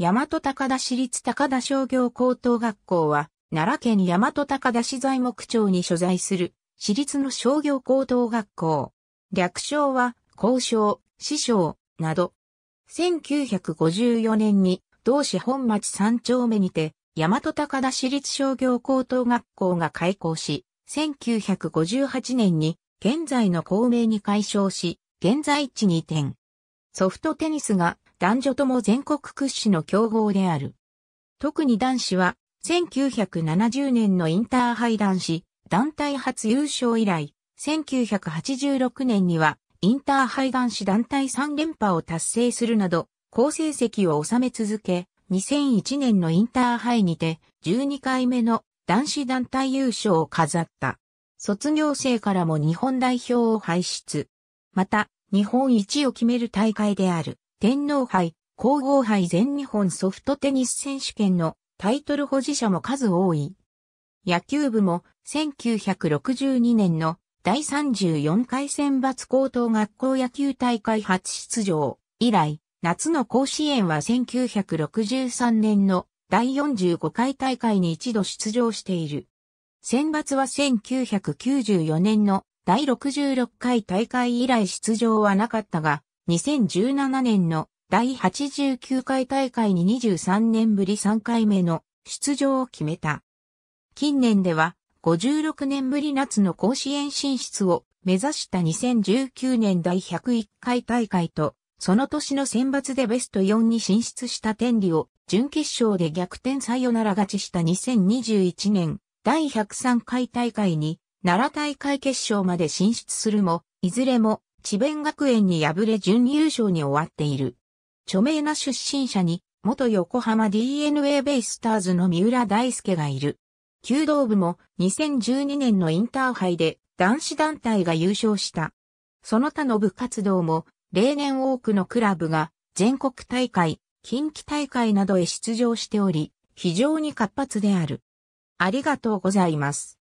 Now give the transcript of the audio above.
大和高田市立高田商業高等学校は、奈良県大和高田市材木町に所在する、市立の商業高等学校。略称は、交渉、師匠、など。1954年に、同市本町三丁目にて、大和高田市立商業高等学校が開校し、1958年に、現在の校名に改称し、現在地に移転。ソフトテニスが男女とも全国屈指の強豪である。特に男子は、1970年のインターハイ男子、団体初優勝以来、1986年には、インターハイ男子団体3連覇を達成するなど、好成績を収め続け、2001年のインターハイにて、12回目の男子団体優勝を飾った。卒業生からも日本代表を輩出。また、日本一を決める大会である。天皇杯、皇后杯全日本ソフトテニス選手権のタイトル保持者も数多い。野球部も1962年の第34回選抜高等学校野球大会初出場以来、夏の甲子園は1963年の第45回大会に一度出場している。選抜は1994年の第66回大会以来出場はなかったが、2017年の第89回大会に23年ぶり3回目の出場を決めた。近年では56年ぶり夏の甲子園進出を目指した2019年第101回大会と、その年の選抜でベスト4に進出した天理を準決勝で逆転サヨナラ勝ちした2021年第103回大会に奈良大会決勝まで進出するも、いずれも智弁学園に敗れ準優勝に終わっている。著名な出身者に、元横浜 DNA ベイスターズの三浦大輔がいる。弓道部も2012年のインターハイで男子団体が優勝した。その他の部活動も例年多くのクラブが全国大会、近畿大会などへ出場しており、非常に活発である。ありがとうございます。